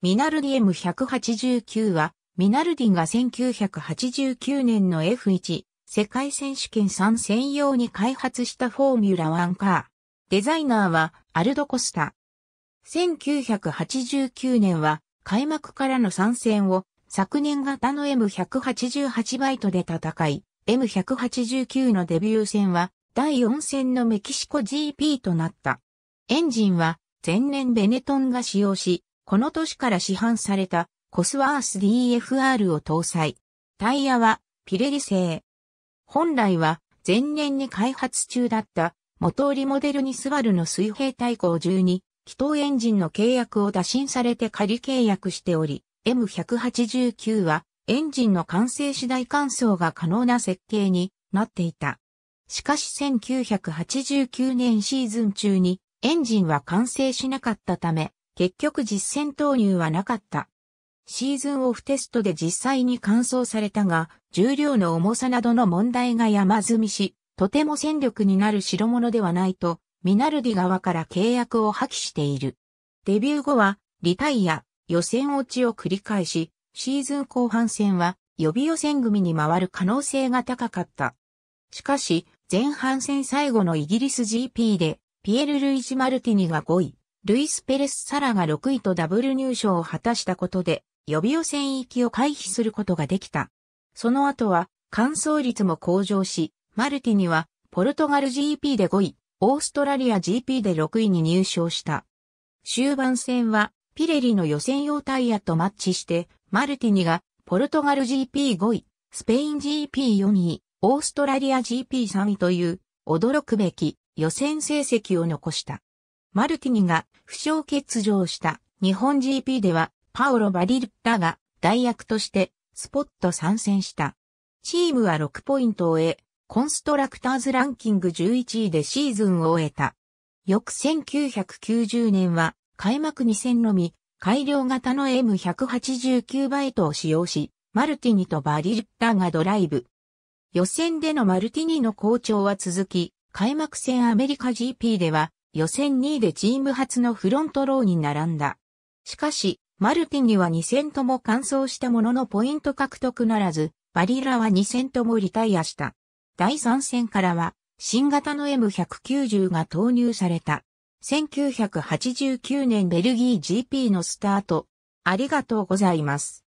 ミナルディ M189 は、ミナルディが1989年の F1 世界選手権参専用に開発したフォーミュラワンカー。デザイナーはアルドコスタ。1989年は開幕からの参戦を昨年型の M188 バイトで戦い、M189 のデビュー戦は第4戦のメキシコ GP となった。エンジンは前年ベネトンが使用し、この年から市販されたコスワース DFR を搭載。タイヤはピレリ製。本来は前年に開発中だった元折モデルにスバルの水平対向中に気筒エンジンの契約を打診されて仮契約しており、M189 はエンジンの完成次第乾燥が可能な設計になっていた。しかし1989年シーズン中にエンジンは完成しなかったため、結局実戦投入はなかった。シーズンオフテストで実際に完走されたが、重量の重さなどの問題が山積みし、とても戦力になる代物ではないと、ミナルディ側から契約を破棄している。デビュー後は、リタイア、予選落ちを繰り返し、シーズン後半戦は予備予選組に回る可能性が高かった。しかし、前半戦最後のイギリス GP で、ピエル・ルイジ・マルティニが5位、ルイス・ペレス・サラが6位とダブル入賞を果たしたことで、予備予選域を回避することができた。その後は、完走率も向上し、マルティには、ポルトガル GP で5位、オーストラリア GP で6位に入賞した。終盤戦は、ピレリの予選用タイヤとマッチして、マルティニが、ポルトガル GP5 位、スペイン GP4 位、オーストラリア GP3 位という、驚くべき予選成績を残した。マルティニが負傷欠場した日本 GP ではパオロ・バリルッタが代役としてスポット参戦した。チームは6ポイントを得、コンストラクターズランキング11位でシーズンを終えた。翌1990年は開幕2戦のみ改良型の M189 バイトを使用し、マルティニとバリルッタがドライブ。予選でのマルティニの好調は続き、開幕戦アメリカ GP では予選2位でチーム初のフロントローに並んだ。しかし、マルティンには2戦とも完走したもののポイント獲得ならず、バリラは2戦ともリタイアした。第3戦からは、新型の M190 が投入された。1989年ベルギー GP のスタート。ありがとうございます。